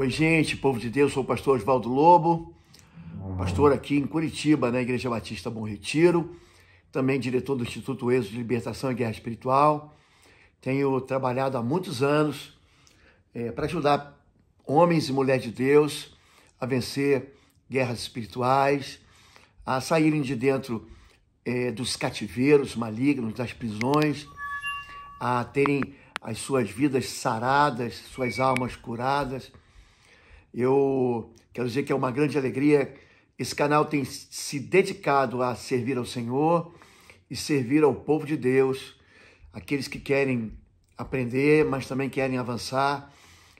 Oi, gente, povo de Deus, sou o pastor Oswaldo Lobo, pastor aqui em Curitiba, na Igreja Batista Bom Retiro, também diretor do Instituto Êxodo de Libertação e Guerra Espiritual. Tenho trabalhado há muitos anos é, para ajudar homens e mulheres de Deus a vencer guerras espirituais, a saírem de dentro é, dos cativeiros malignos, das prisões, a terem as suas vidas saradas, suas almas curadas eu quero dizer que é uma grande alegria. Esse canal tem se dedicado a servir ao Senhor e servir ao povo de Deus, aqueles que querem aprender, mas também querem avançar,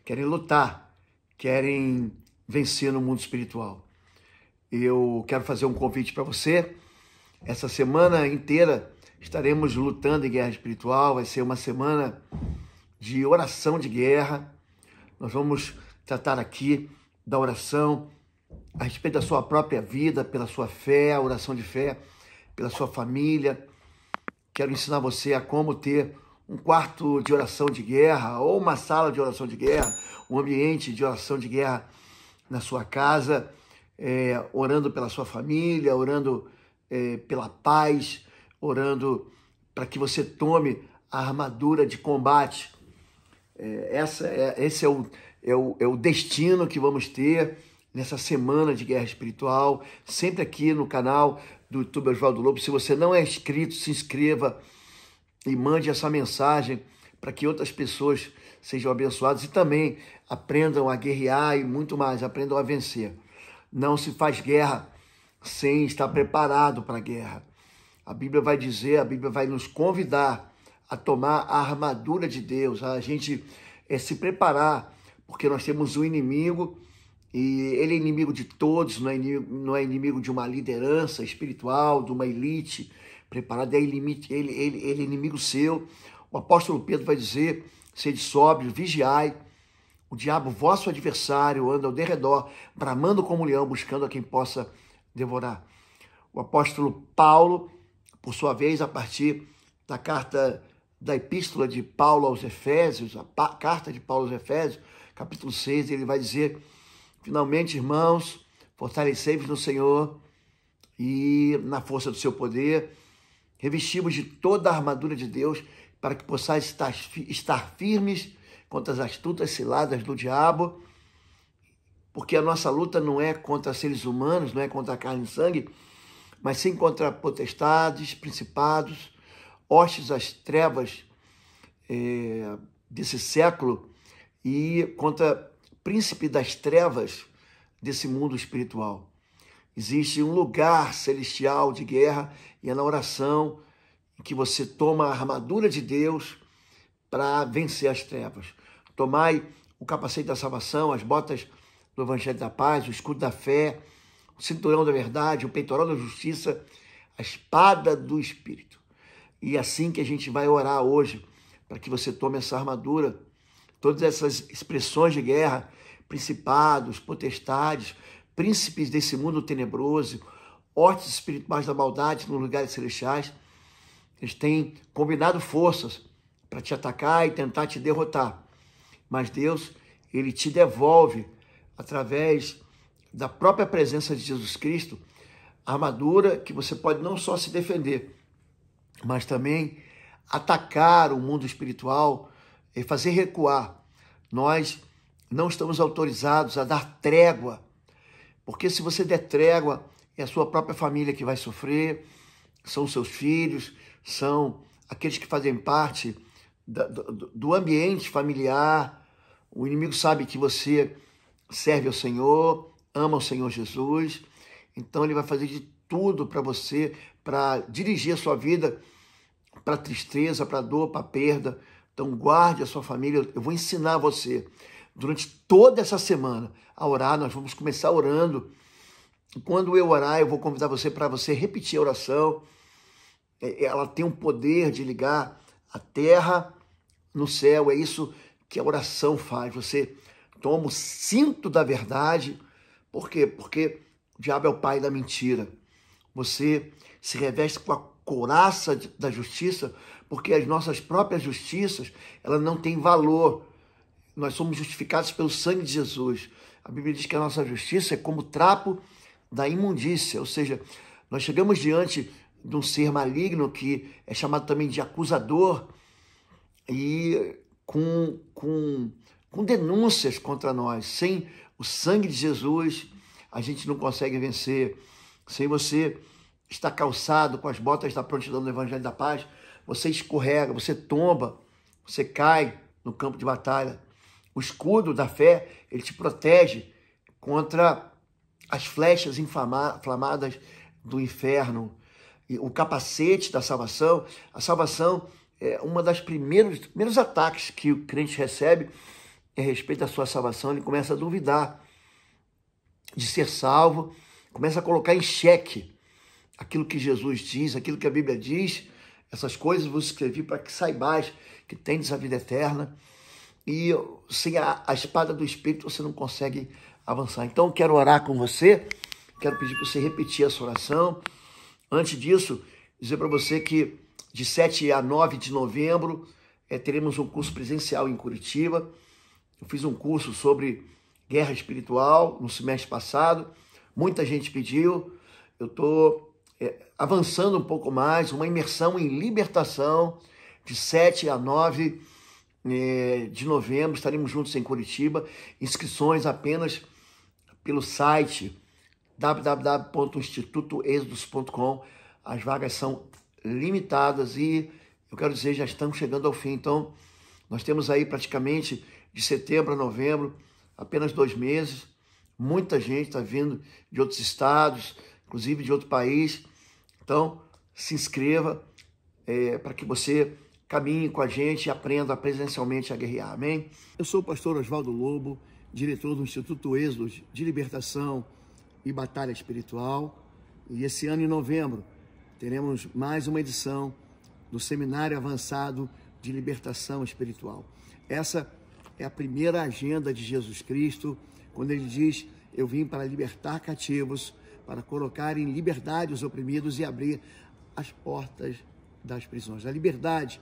querem lutar, querem vencer no mundo espiritual. Eu quero fazer um convite para você. Essa semana inteira estaremos lutando em guerra espiritual, vai ser uma semana de oração de guerra. Nós vamos tratar aqui da oração a respeito da sua própria vida, pela sua fé, a oração de fé, pela sua família. Quero ensinar você a como ter um quarto de oração de guerra ou uma sala de oração de guerra, um ambiente de oração de guerra na sua casa, é, orando pela sua família, orando é, pela paz, orando para que você tome a armadura de combate. É, essa é, esse é o é o, é o destino que vamos ter nessa semana de guerra espiritual, sempre aqui no canal do YouTube Oswaldo Lobo. Se você não é inscrito, se inscreva e mande essa mensagem para que outras pessoas sejam abençoadas e também aprendam a guerrear e muito mais, aprendam a vencer. Não se faz guerra sem estar preparado para a guerra. A Bíblia vai dizer, a Bíblia vai nos convidar a tomar a armadura de Deus, a gente é, se preparar porque nós temos um inimigo e ele é inimigo de todos, não é inimigo, não é inimigo de uma liderança espiritual, de uma elite preparada, é ele, ele, ele é inimigo seu. O apóstolo Pedro vai dizer: sede sóbrio, vigiai. O diabo, vosso adversário, anda ao derredor, bramando como um leão, buscando a quem possa devorar. O apóstolo Paulo, por sua vez, a partir da carta da epístola de Paulo aos Efésios, a carta de Paulo aos Efésios, capítulo 6, ele vai dizer: Finalmente, irmãos, fortalecei-vos no Senhor e na força do seu poder, revestimos de toda a armadura de Deus, para que possais estar, estar firmes contra as astutas ciladas do diabo, porque a nossa luta não é contra seres humanos, não é contra a carne e sangue, mas sim contra potestades, principados, hostes das trevas é, desse século e contra príncipe das trevas desse mundo espiritual. Existe um lugar celestial de guerra e é na oração que você toma a armadura de Deus para vencer as trevas. Tomai o capacete da salvação, as botas do evangelho da paz, o escudo da fé, o cinturão da verdade, o peitoral da justiça, a espada do espírito. E é assim que a gente vai orar hoje, para que você tome essa armadura todas essas expressões de guerra, principados, potestades, príncipes desse mundo tenebroso, hortes espirituais da maldade nos lugares celestiais, eles têm combinado forças para te atacar e tentar te derrotar. Mas Deus, ele te devolve através da própria presença de Jesus Cristo, a armadura que você pode não só se defender, mas também atacar o mundo espiritual, e fazer recuar. Nós não estamos autorizados a dar trégua, porque se você der trégua, é a sua própria família que vai sofrer, são seus filhos, são aqueles que fazem parte do, do ambiente familiar. O inimigo sabe que você serve ao Senhor, ama o Senhor Jesus, então ele vai fazer de tudo para você, para dirigir a sua vida para tristeza, para dor, para perda, então guarde a sua família. Eu vou ensinar você durante toda essa semana a orar. Nós vamos começar orando. quando eu orar, eu vou convidar você para você repetir a oração. É, é, ela tem um poder de ligar a terra no céu. É isso que a oração faz. Você toma o cinto da verdade. Por quê? Porque o diabo é o pai da mentira. Você se reveste com a couraça da justiça, porque as nossas próprias justiças, ela não tem valor. Nós somos justificados pelo sangue de Jesus. A Bíblia diz que a nossa justiça é como trapo da imundícia, ou seja, nós chegamos diante de um ser maligno que é chamado também de acusador e com, com, com denúncias contra nós. Sem o sangue de Jesus, a gente não consegue vencer. Sem você estar calçado com as botas da prontidão do Evangelho da Paz, você escorrega, você tomba, você cai no campo de batalha. O escudo da fé, ele te protege contra as flechas inflamadas do inferno. E o capacete da salvação, a salvação é uma das primeiros primeiros ataques que o crente recebe a respeito da sua salvação, ele começa a duvidar de ser salvo, começa a colocar em xeque aquilo que Jesus diz, aquilo que a Bíblia diz, essas coisas vos escrevi para que saibais que tendes a vida eterna e sem a, a espada do Espírito você não consegue avançar. Então, quero orar com você, quero pedir para você repetir essa oração. Antes disso, dizer para você que de 7 a 9 de novembro é, teremos um curso presencial em Curitiba. Eu fiz um curso sobre guerra espiritual no semestre passado, muita gente pediu. Eu estou é, avançando um pouco mais, uma imersão em libertação, de 7 a 9 é, de novembro, estaremos juntos em Curitiba. Inscrições apenas pelo site www.institutoexodus.com. As vagas são limitadas e eu quero dizer, já estamos chegando ao fim. Então, nós temos aí praticamente de setembro a novembro, apenas dois meses. Muita gente está vindo de outros estados, inclusive de outro país. Então, se inscreva é, para que você caminhe com a gente e aprenda presencialmente a guerrear. Amém? Eu sou o pastor Oswaldo Lobo, diretor do Instituto Êxodo de Libertação e Batalha Espiritual. E esse ano, em novembro, teremos mais uma edição do Seminário Avançado de Libertação Espiritual. Essa é a primeira agenda de Jesus Cristo, quando ele diz: Eu vim para libertar cativos para colocar em liberdade os oprimidos e abrir as portas das prisões. A liberdade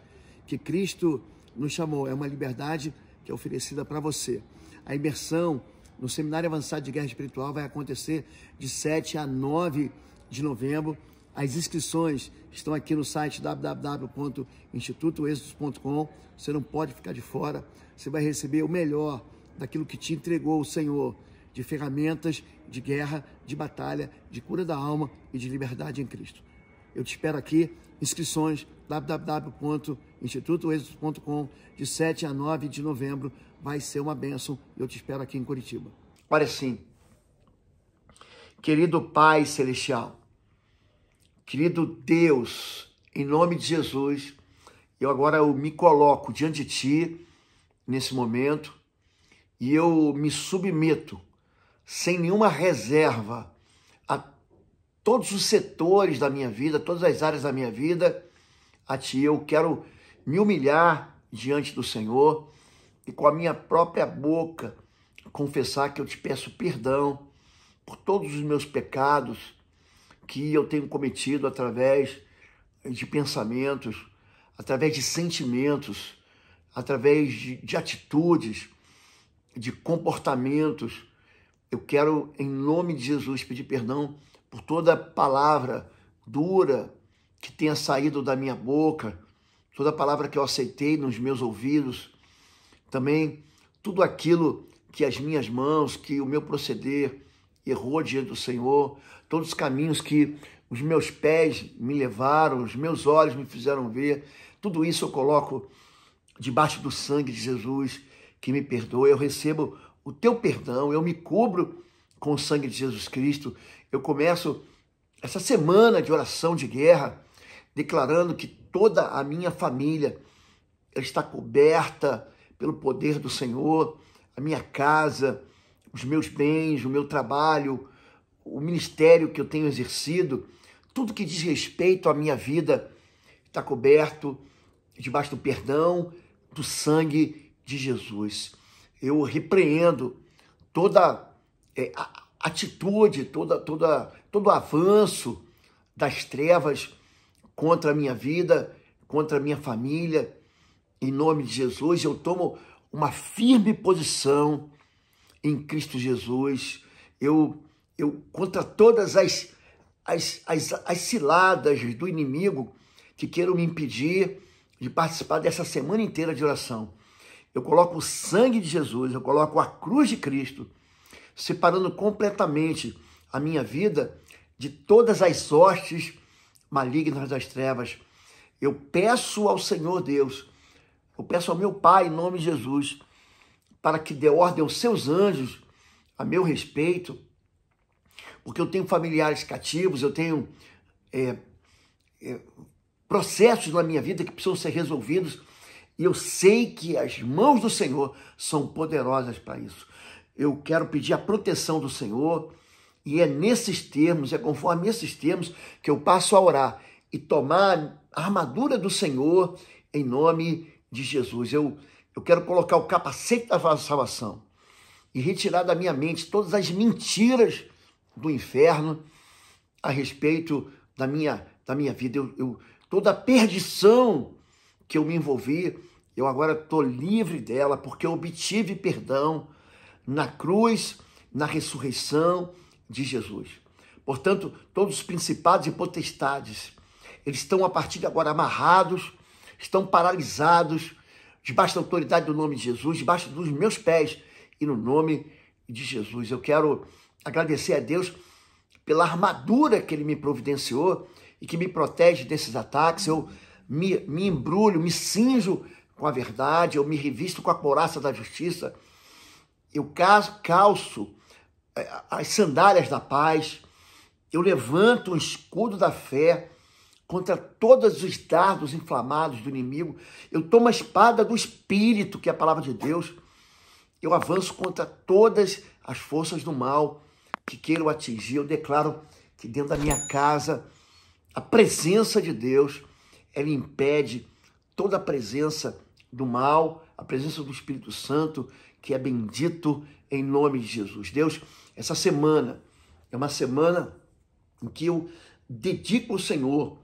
que Cristo nos chamou é uma liberdade que é oferecida para você. A imersão no Seminário Avançado de Guerra Espiritual vai acontecer de 7 a 9 de novembro. As inscrições estão aqui no site www.institutoexodos.com. Você não pode ficar de fora. Você vai receber o melhor daquilo que te entregou o Senhor de ferramentas de guerra, de batalha, de cura da alma e de liberdade em Cristo. Eu te espero aqui. Inscrições www.institutoexito.com de 7 a 9 de novembro. Vai ser uma bênção. Eu te espero aqui em Curitiba. Olha sim. Querido Pai Celestial, querido Deus, em nome de Jesus, eu agora eu me coloco diante de Ti nesse momento e eu me submeto sem nenhuma reserva a todos os setores da minha vida, todas as áreas da minha vida, a Ti. Eu quero me humilhar diante do Senhor e com a minha própria boca confessar que eu te peço perdão por todos os meus pecados que eu tenho cometido através de pensamentos, através de sentimentos, através de, de atitudes, de comportamentos eu quero, em nome de Jesus, pedir perdão por toda palavra dura que tenha saído da minha boca, toda palavra que eu aceitei nos meus ouvidos, também tudo aquilo que as minhas mãos, que o meu proceder errou diante do Senhor, todos os caminhos que os meus pés me levaram, os meus olhos me fizeram ver, tudo isso eu coloco debaixo do sangue de Jesus que me perdoa. Eu recebo o teu perdão, eu me cubro com o sangue de Jesus Cristo. Eu começo essa semana de oração de guerra declarando que toda a minha família está coberta pelo poder do Senhor, a minha casa, os meus bens, o meu trabalho, o ministério que eu tenho exercido, tudo que diz respeito à minha vida está coberto debaixo do perdão do sangue de Jesus eu repreendo toda é, atitude, toda, toda, todo avanço das trevas contra a minha vida, contra a minha família. Em nome de Jesus, eu tomo uma firme posição em Cristo Jesus. Eu, eu contra todas as, as, as, as ciladas do inimigo que queiram me impedir de participar dessa semana inteira de oração eu coloco o sangue de Jesus, eu coloco a cruz de Cristo, separando completamente a minha vida de todas as sortes malignas das trevas. Eu peço ao Senhor Deus, eu peço ao meu Pai, em nome de Jesus, para que dê ordem aos seus anjos a meu respeito, porque eu tenho familiares cativos, eu tenho é, é, processos na minha vida que precisam ser resolvidos e eu sei que as mãos do Senhor são poderosas para isso. Eu quero pedir a proteção do Senhor, e é nesses termos, é conforme esses termos, que eu passo a orar e tomar a armadura do Senhor em nome de Jesus. Eu, eu quero colocar o capacete da salvação e retirar da minha mente todas as mentiras do inferno a respeito da minha, da minha vida. Eu, eu, toda a perdição que eu me envolvi, eu agora estou livre dela, porque eu obtive perdão na cruz, na ressurreição de Jesus. Portanto, todos os principados e potestades, eles estão a partir de agora amarrados, estão paralisados, debaixo da autoridade do nome de Jesus, debaixo dos meus pés e no nome de Jesus. Eu quero agradecer a Deus pela armadura que ele me providenciou e que me protege desses ataques. Eu me, me embrulho, me cinjo com a verdade, eu me revisto com a coraça da justiça, eu calço é, as sandálias da paz, eu levanto o escudo da fé contra todos os dardos inflamados do inimigo, eu tomo a espada do Espírito, que é a palavra de Deus, eu avanço contra todas as forças do mal que queiram atingir, eu declaro que dentro da minha casa a presença de Deus ela impede toda a presença do mal, a presença do Espírito Santo, que é bendito em nome de Jesus. Deus, essa semana é uma semana em que eu dedico ao Senhor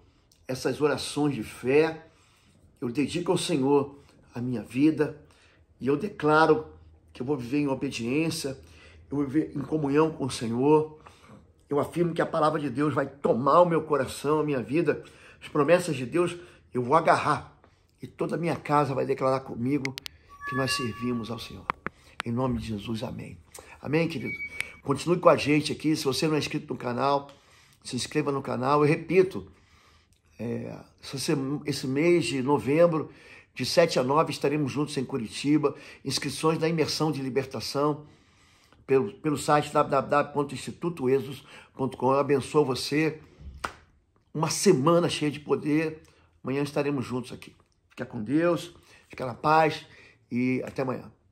essas orações de fé, eu dedico ao Senhor a minha vida e eu declaro que eu vou viver em obediência, eu vou viver em comunhão com o Senhor. Eu afirmo que a palavra de Deus vai tomar o meu coração, a minha vida, as promessas de Deus, eu vou agarrar. E toda a minha casa vai declarar comigo que nós servimos ao Senhor. Em nome de Jesus, amém. Amém, querido? Continue com a gente aqui. Se você não é inscrito no canal, se inscreva no canal. Eu repito, é, esse mês de novembro, de 7 a 9, estaremos juntos em Curitiba. Inscrições da imersão de libertação pelo, pelo site www.institutoexos.com. Eu abençoo você uma semana cheia de poder. Amanhã estaremos juntos aqui. Fica com Deus, fica na paz e até amanhã.